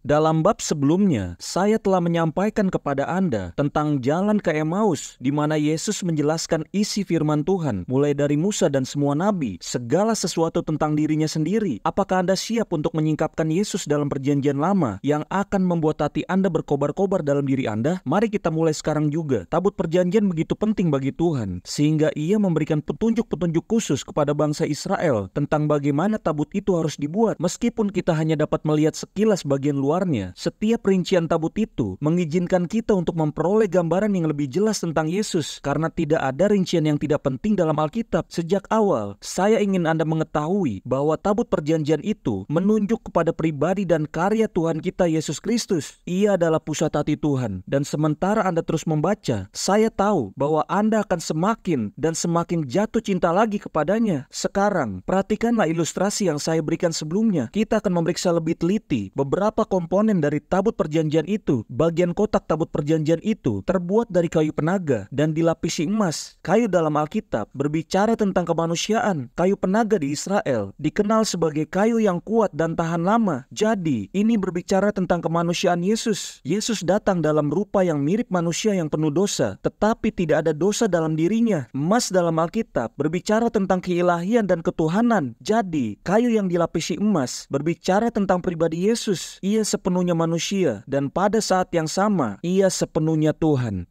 Dalam bab sebelumnya, saya telah menyampaikan kepada Anda tentang jalan ke Emmaus, di mana Yesus menjelaskan isi firman Tuhan, mulai dari Musa dan semua nabi, segala sesuatu tentang dirinya sendiri. Apakah Anda siap untuk menyingkapkan Yesus dalam perjanjian lama yang akan membuat hati Anda berkobar-kobar dalam diri Anda? Mari kita mulai sekarang juga. Tabut perjanjian begitu penting bagi Tuhan, sehingga ia memberikan petunjuk-petunjuk khusus kepada bangsa Israel tentang bagaimana tabut itu harus dibuat. Meskipun kita hanya dapat melihat sekilas bagian luar luarnya, setiap rincian tabut itu mengizinkan kita untuk memperoleh gambaran yang lebih jelas tentang Yesus karena tidak ada rincian yang tidak penting dalam Alkitab. Sejak awal, saya ingin Anda mengetahui bahwa tabut perjanjian itu menunjuk kepada pribadi dan karya Tuhan kita Yesus Kristus. Ia adalah pusat hati Tuhan dan sementara Anda terus membaca, saya tahu bahwa Anda akan semakin dan semakin jatuh cinta lagi kepadanya. Sekarang, perhatikanlah ilustrasi yang saya berikan sebelumnya. Kita akan memeriksa lebih teliti beberapa komponen dari tabut perjanjian itu, bagian kotak tabut perjanjian itu terbuat dari kayu penaga dan dilapisi emas. Kayu dalam Alkitab berbicara tentang kemanusiaan. Kayu penaga di Israel dikenal sebagai kayu yang kuat dan tahan lama. Jadi, ini berbicara tentang kemanusiaan Yesus. Yesus datang dalam rupa yang mirip manusia yang penuh dosa, tetapi tidak ada dosa dalam dirinya. Emas dalam Alkitab berbicara tentang keilahian dan ketuhanan. Jadi, kayu yang dilapisi emas berbicara tentang pribadi Yesus. Ia sepenuhnya manusia dan pada saat yang sama ia sepenuhnya Tuhan.